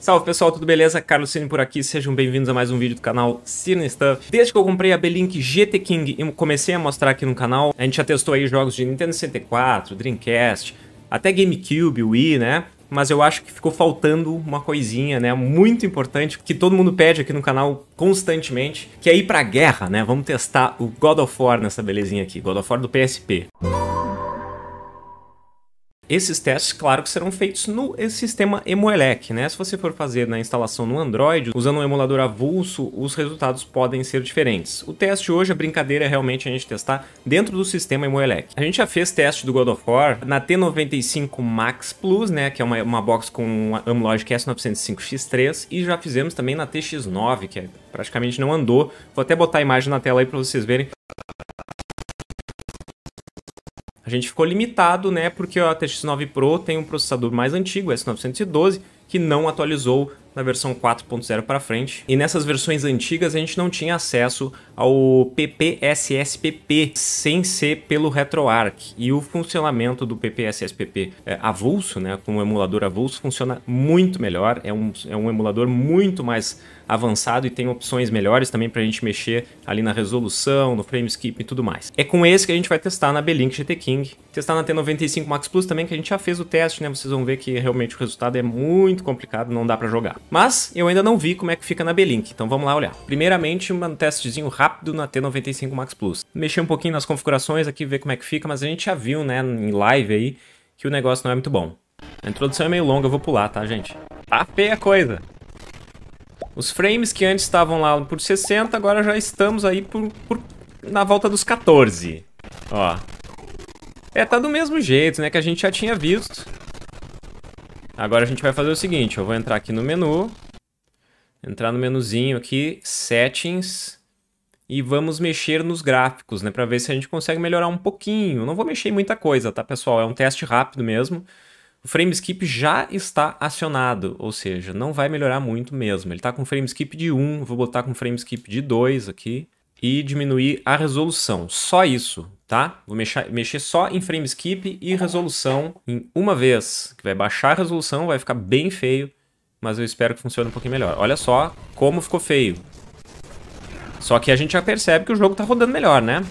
Salve pessoal, tudo beleza? Carlos Cine por aqui, sejam bem-vindos a mais um vídeo do canal Cine Stuff. Desde que eu comprei a Belink GT King e comecei a mostrar aqui no canal, a gente já testou aí jogos de Nintendo 64, Dreamcast, até GameCube, Wii, né? Mas eu acho que ficou faltando uma coisinha, né? Muito importante, que todo mundo pede aqui no canal constantemente, que é ir pra guerra, né? Vamos testar o God of War nessa belezinha aqui, God of War do PSP. Música esses testes, claro que serão feitos no sistema Emuelec, né? Se você for fazer na instalação no Android, usando um emulador avulso, os resultados podem ser diferentes. O teste hoje, a brincadeira é realmente a gente testar dentro do sistema Emuelec. A gente já fez teste do God of War na T95 Max Plus, né? Que é uma, uma box com Amlogic S905X3 e já fizemos também na TX9, que é praticamente não andou. Vou até botar a imagem na tela aí para vocês verem A gente ficou limitado, né, porque a TX 9 Pro tem um processador mais antigo, S912, que não atualizou na versão 4.0 para frente. E nessas versões antigas a gente não tinha acesso ao PPSSPP sem ser pelo RetroArch. E o funcionamento do PPSSPP é, avulso, né, com o emulador avulso, funciona muito melhor. É um, é um emulador muito mais avançado e tem opções melhores também para a gente mexer ali na resolução, no frame skip e tudo mais. É com esse que a gente vai testar na Belink GT King, testar na T95 Max Plus também, que a gente já fez o teste, né? Vocês vão ver que realmente o resultado é muito complicado, não dá para jogar. Mas eu ainda não vi como é que fica na Belink, então vamos lá olhar. Primeiramente, um testezinho rápido na T95 Max Plus. Mexer um pouquinho nas configurações aqui, ver como é que fica, mas a gente já viu, né, em live aí, que o negócio não é muito bom. A introdução é meio longa, eu vou pular, tá, gente? Tá feia a coisa. Os frames que antes estavam lá por 60, agora já estamos aí por, por, na volta dos 14. Ó. É, tá do mesmo jeito, né? Que a gente já tinha visto. Agora a gente vai fazer o seguinte, eu vou entrar aqui no menu. Entrar no menuzinho aqui, Settings. E vamos mexer nos gráficos, né? Pra ver se a gente consegue melhorar um pouquinho. Não vou mexer em muita coisa, tá, pessoal? É um teste rápido mesmo o frame skip já está acionado, ou seja, não vai melhorar muito mesmo. Ele está com frame skip de 1, vou botar com frame skip de 2 aqui e diminuir a resolução. Só isso, tá? Vou mexer, mexer só em frame skip e resolução em uma vez, que vai baixar a resolução, vai ficar bem feio, mas eu espero que funcione um pouquinho melhor. Olha só como ficou feio. Só que a gente já percebe que o jogo está rodando melhor, né?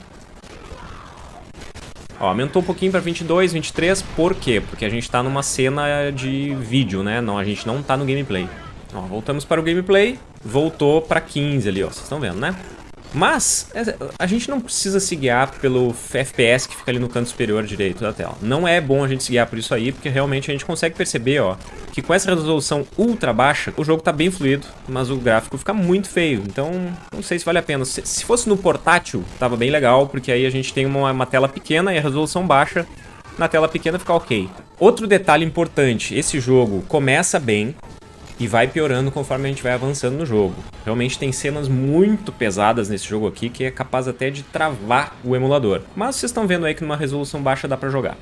Ó, aumentou um pouquinho para 22, 23, por quê? Porque a gente está numa cena de vídeo, né? Não, a gente não está no gameplay. Ó, voltamos para o gameplay, voltou para 15 ali, ó, vocês estão vendo, né? Mas é, a gente não precisa se guiar pelo FPS que fica ali no canto superior direito da tela. Não é bom a gente se guiar por isso aí, porque realmente a gente consegue perceber, ó, que com essa resolução ultra baixa, o jogo tá bem fluido, mas o gráfico fica muito feio. Então, não sei se vale a pena. Se, fosse no portátil, tava bem legal, porque aí a gente tem uma, uma tela pequena e a resolução baixa, na tela pequena fica ok. Outro detalhe importante, esse jogo começa bem, e vai piorando conforme a gente vai avançando no jogo. Realmente tem cenas muito pesadas nesse jogo aqui que é capaz até de travar o emulador. Mas vocês estão vendo aí que numa resolução baixa dá para jogar.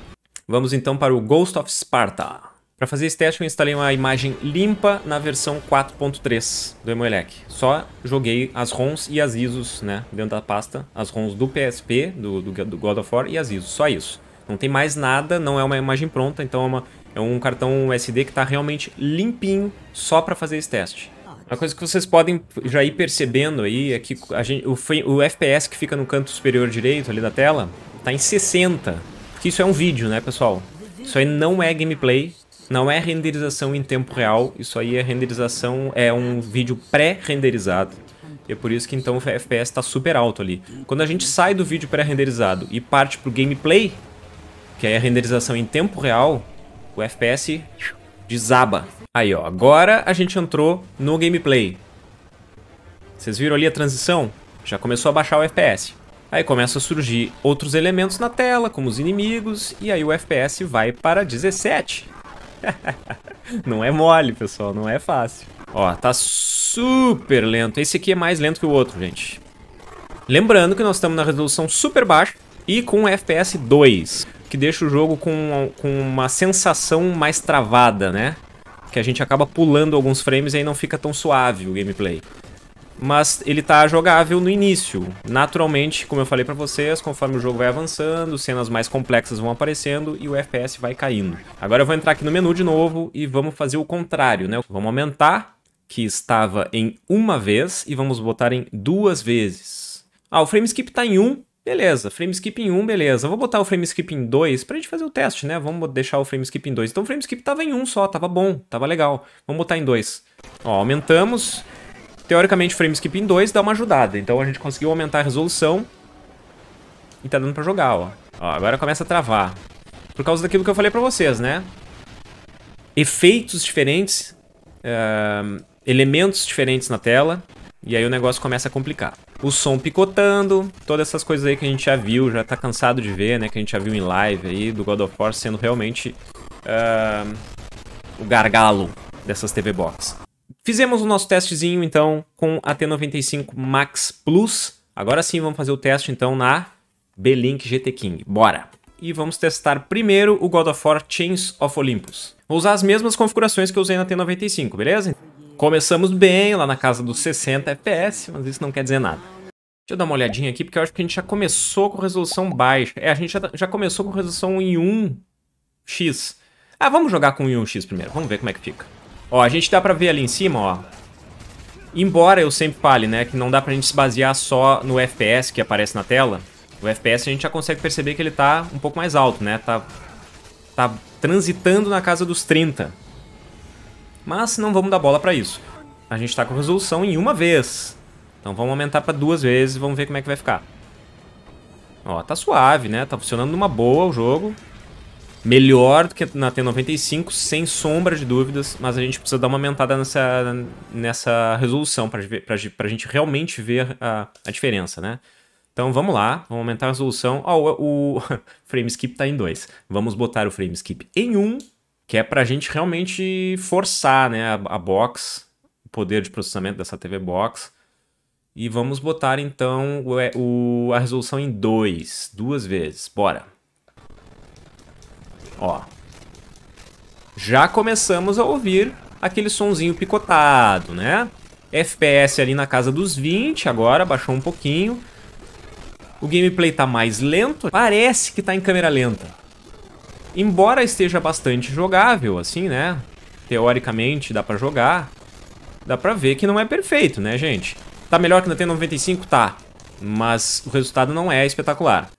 Vamos então para o Ghost of Sparta. Para fazer esse teste eu instalei uma imagem limpa na versão 4.3 do Emulec. Só joguei as ROMs e as ISOs né, dentro da pasta, as ROMs do PSP, do, do, do God of War e as ISOs, só isso. Não tem mais nada, não é uma imagem pronta, então é uma é um cartão SD que está realmente limpinho só para fazer esse teste. Uma coisa que vocês podem já ir percebendo aí é que gente, o, o, FPS que fica no canto superior direito ali da tela está em 60. Porque isso é um vídeo, né, pessoal? Isso aí não é gameplay, não é renderização em tempo real. Isso aí é renderização, é um vídeo pré-renderizado. E é por isso que então o FPS está super alto ali. Quando a gente sai do vídeo pré-renderizado e parte pro gameplay, que é a renderização em tempo real, o FPS desaba. Aí, ó, agora a gente entrou no gameplay. Vocês viram ali a transição? Já começou a baixar o FPS. Aí começa a surgir outros elementos na tela, como os inimigos, e aí o FPS vai para 17. não é mole, pessoal, não é fácil. Ó, tá super lento. Esse aqui é mais lento que o outro, gente. Lembrando que nós estamos na resolução super baixa e com FPS 2 que deixa o jogo com, com uma sensação mais travada, né? Que a gente acaba pulando alguns frames e aí não fica tão suave o gameplay. Mas ele tá jogável no início. Naturalmente, como eu falei para vocês, conforme o jogo vai avançando, cenas mais complexas vão aparecendo e o FPS vai caindo. Agora eu vou entrar aqui no menu de novo e vamos fazer o contrário, né? Vamos aumentar, que estava em uma vez, e vamos botar em duas vezes. Ah, o frame skip tá em 1, um, Beleza, frame skip em 1, beleza. Vou botar o frame skip em 2 pra gente fazer o teste, né? Vamos deixar o frame skip em 2. Então o frame skip tava em 1 só, tava bom, tava legal. Vamos botar em 2. Ó, aumentamos. Teoricamente o frame skip em 2 dá uma ajudada. Então a gente conseguiu aumentar a resolução. E tá dando pra jogar, ó. Ó, agora começa a travar. Por causa daquilo que eu falei pra vocês, né? Efeitos diferentes. Uh, elementos diferentes na tela. E aí o negócio começa a complicar o som picotando, todas essas coisas aí que a gente já viu, já tá cansado de ver, né? Que a gente já viu em live aí do God of War sendo realmente uh, o gargalo dessas TV Box. Fizemos o nosso testezinho então com a T95 Max Plus. Agora sim vamos fazer o teste então na Belink GT King. Bora! E vamos testar primeiro o God of War Chains of Olympus. Vou usar as mesmas configurações que eu usei na T95, beleza? Começamos bem, lá na casa dos 60 FPS, mas isso não quer dizer nada. Deixa eu dar uma olhadinha aqui, porque eu acho que a gente já começou com resolução baixa. É, a gente já, tá, já começou com resolução em 1x. Ah, vamos jogar com 1x primeiro, vamos ver como é que fica. Ó, a gente dá pra ver ali em cima, ó. Embora eu sempre fale, né, que não dá pra gente se basear só no FPS que aparece na tela, o FPS a gente já consegue perceber que ele tá um pouco mais alto, né, tá, tá transitando na casa dos 30. Mas não vamos dar bola para isso. A gente está com resolução em uma vez. Então vamos aumentar para duas vezes e vamos ver como é que vai ficar. Ó, tá suave, né? Tá funcionando numa boa o jogo. Melhor do que na T95, sem sombra de dúvidas, mas a gente precisa dar uma aumentada nessa, nessa resolução para gente realmente ver a, a diferença, né? Então vamos lá, vamos aumentar a resolução. Ó, oh, o, o frame skip tá em 2. Vamos botar o frame skip em 1 um que é para a gente realmente forçar né, a, a, box, o poder de processamento dessa TV box. E vamos botar então o, é, o, a resolução em 2, duas vezes, bora. Ó. Já começamos a ouvir aquele sonzinho picotado, né? FPS ali na casa dos 20, agora baixou um pouquinho. O gameplay tá mais lento, parece que tá em câmera lenta. Embora esteja bastante jogável, assim, né? Teoricamente dá pra jogar. Dá pra ver que não é perfeito, né, gente? Tá melhor que na T95? Tá. Mas o resultado não é espetacular.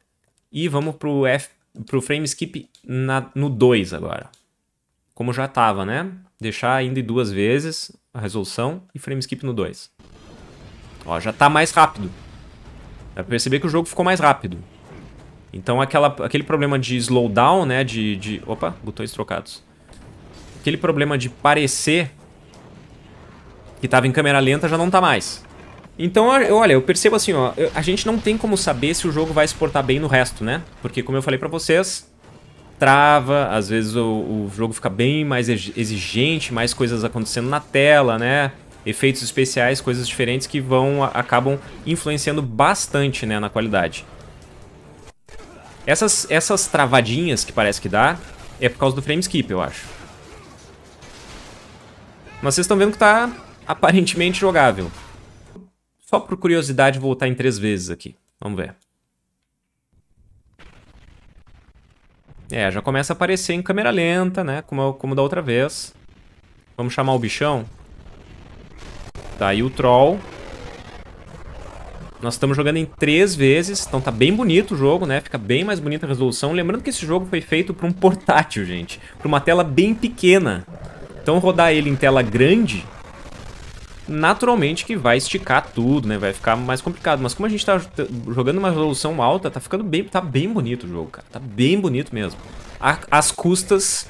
E vamos pro, F, pro frame skip na, no 2 agora. Como já tava, né? Deixar ainda duas vezes a resolução e frame skip no 2. Ó, já tá mais rápido. Dá pra perceber que o jogo ficou mais rápido. Então aquela, aquele problema de slowdown, né? De, de. Opa, botões trocados. Aquele problema de parecer que tava em câmera lenta já não tá mais. Então, olha, eu percebo assim, ó, a gente não tem como saber se o jogo vai exportar bem no resto, né? Porque, como eu falei pra vocês, trava, às vezes o, o jogo fica bem mais exigente, mais coisas acontecendo na tela, né? Efeitos especiais, coisas diferentes que vão, acabam influenciando bastante, né, na qualidade. Essas, essas travadinhas que parece que dá é por causa do frame skip, eu acho. Mas vocês estão vendo que tá aparentemente jogável. Só por curiosidade voltar em três vezes aqui. Vamos ver. É, já começa a aparecer em câmera lenta, né? Como, como da outra vez. Vamos chamar o bichão. Tá aí o troll. Nós estamos jogando em três vezes, então tá bem bonito o jogo, né? Fica bem mais bonita a resolução. Lembrando que esse jogo foi feito para um portátil, gente. Para uma tela bem pequena. Então rodar ele em tela grande, naturalmente que vai esticar tudo, né? Vai ficar mais complicado. Mas como a gente tá jogando uma resolução alta, tá ficando bem, tá bem bonito o jogo, cara. Tá bem bonito mesmo. as às custas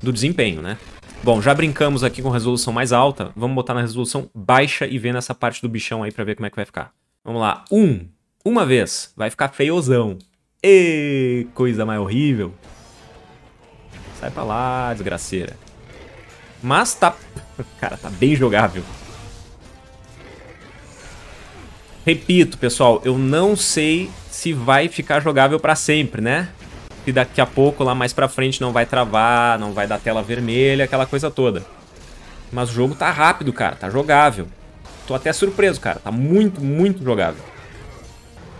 do desempenho, né? Bom, já brincamos aqui com resolução mais alta, vamos botar na resolução baixa e ver nessa parte do bichão aí pra ver como é que vai ficar. Vamos lá. Um. Uma vez. Vai ficar feiosão. E coisa mais horrível. Sai pra lá, desgraceira. Mas tá... Cara, tá bem jogável. Repito, pessoal, eu não sei se vai ficar jogável pra sempre, né? Se daqui a pouco, lá mais pra frente, não vai travar, não vai dar tela vermelha, aquela coisa toda. Mas o jogo tá rápido, cara, tá jogável tô até surpreso, cara. Tá muito, muito jogável.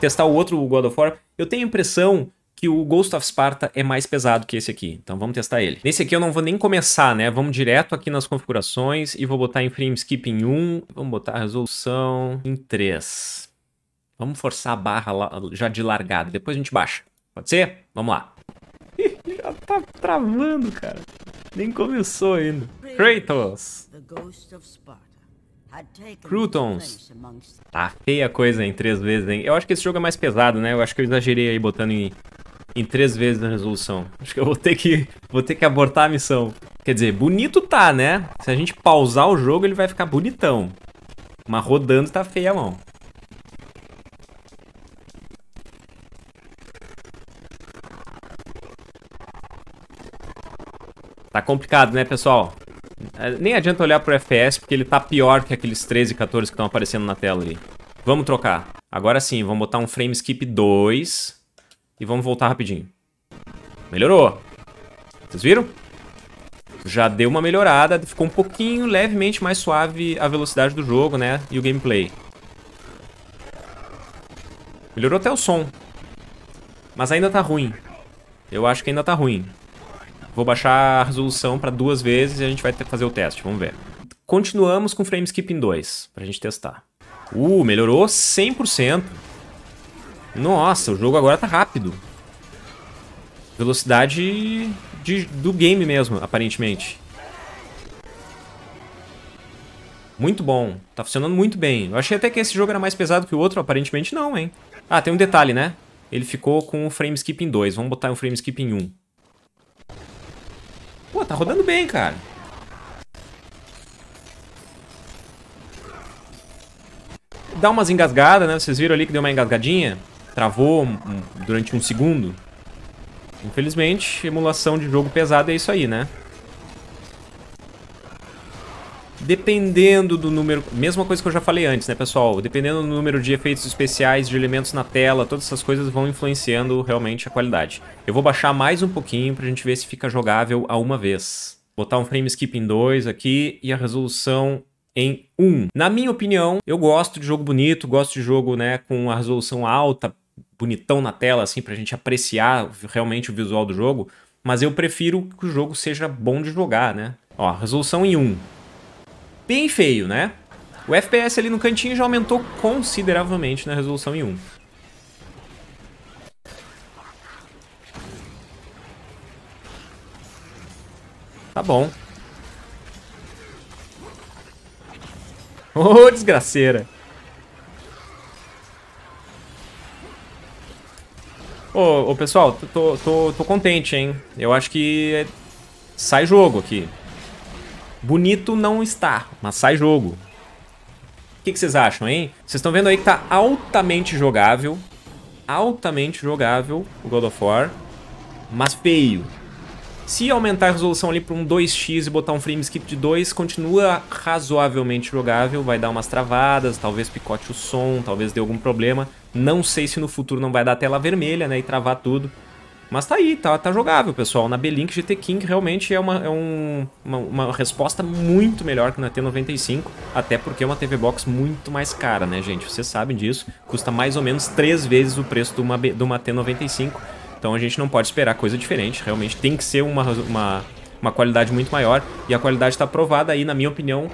Testar o outro God of War. Eu tenho a impressão que o Ghost of Sparta é mais pesado que esse aqui. Então vamos testar ele. Nesse aqui eu não vou nem começar, né? Vamos direto aqui nas configurações e vou botar em frame skip em 1. Vamos botar a resolução em 3. Vamos forçar a barra lá, já de largada. Depois a gente baixa. Pode ser? Vamos lá. Ih, já tá travando, cara. Nem começou ainda. Kratos! The Ghost of Sparta. Crutons. Tá feia a coisa em três vezes, hein? Eu acho que esse jogo é mais pesado, né? Eu acho que eu exagerei aí botando em, em três vezes na resolução. Acho que eu vou ter que, vou ter que abortar a missão. Quer dizer, bonito tá, né? Se a gente pausar o jogo, ele vai ficar bonitão. Mas rodando tá feia a mão. Tá complicado, né, pessoal? É, nem adianta olhar pro FPS, porque ele tá pior que aqueles 13, 14 que estão aparecendo na tela ali. Vamos trocar. Agora sim, vamos botar um frame skip 2 e vamos voltar rapidinho. Melhorou. Vocês viram? Já deu uma melhorada, ficou um pouquinho levemente mais suave a velocidade do jogo, né? E o gameplay. Melhorou até o som. Mas ainda tá ruim. Eu acho que ainda tá ruim. Vou baixar a resolução para duas vezes e a gente vai fazer o teste, vamos ver. Continuamos com frame skip em 2, pra gente testar. Uh, melhorou 100%. Nossa, o jogo agora tá rápido. Velocidade de, do game mesmo, aparentemente. Muito bom. Tá funcionando muito bem. Eu achei até que esse jogo era mais pesado que o outro, aparentemente não, hein? Ah, tem um detalhe, né? Ele ficou com o frame skip em 2. Vamos botar o um frame skip em 1. Um. Pô, tá rodando bem, cara. Dá umas engasgadas, né? Vocês viram ali que deu uma engasgadinha? Travou durante um segundo. Infelizmente, emulação de jogo pesado é isso aí, né? Dependendo do número, mesma coisa que eu já falei antes, né, pessoal? Dependendo do número de efeitos especiais, de elementos na tela, todas essas coisas vão influenciando realmente a qualidade. Eu vou baixar mais um pouquinho pra gente ver se fica jogável a uma vez. Botar um frame skip em 2 aqui e a resolução em 1. Um. Na minha opinião, eu gosto de jogo bonito, gosto de jogo, né, com a resolução alta, bonitão na tela, assim, pra gente apreciar realmente o visual do jogo, mas eu prefiro que o jogo seja bom de jogar, né? Ó, resolução em 1. Um bem feio, né? O FPS ali no cantinho já aumentou consideravelmente na resolução em 1. Tá bom. Ô, oh, desgraceira. Ô, oh, oh, pessoal, tô, tô, tô contente, hein? Eu acho que é- sai jogo aqui. Bonito não está, mas sai jogo. O que, vocês acham, hein? Vocês estão vendo aí que tá altamente jogável. Altamente jogável o God of War. Mas feio. Se aumentar a resolução ali para um 2x e botar um frame skip de 2, continua razoavelmente jogável, vai dar umas travadas, talvez picote o som, talvez dê algum problema. Não sei se no futuro não vai dar tela vermelha, né, e travar tudo. Mas tá aí, tá, tá jogável, pessoal. Na B-Link GT King realmente é, uma, é um, uma, uma, resposta muito melhor que na T95, até porque é uma TV Box muito mais cara, né, gente? Vocês sabem disso, custa mais ou menos três vezes o preço de uma, de uma T95, então a gente não pode esperar coisa diferente, realmente tem que ser uma, uma, uma qualidade muito maior, e a qualidade tá provada aí, na minha opinião,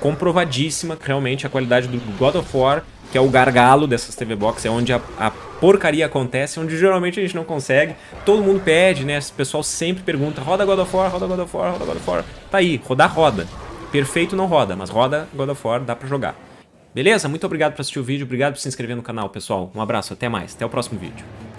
comprovadíssima, realmente a qualidade do God of War que é o gargalo dessas TV Box, é onde a, a porcaria acontece, onde geralmente a gente não consegue. Todo mundo pede, né? O pessoal sempre pergunta: roda God of War, roda God of War, roda God of War. Tá aí, rodar roda. Perfeito não roda, mas roda God of War, dá pra jogar. Beleza? Muito obrigado por assistir o vídeo, obrigado por se inscrever no canal, pessoal. Um abraço, até mais, até o próximo vídeo.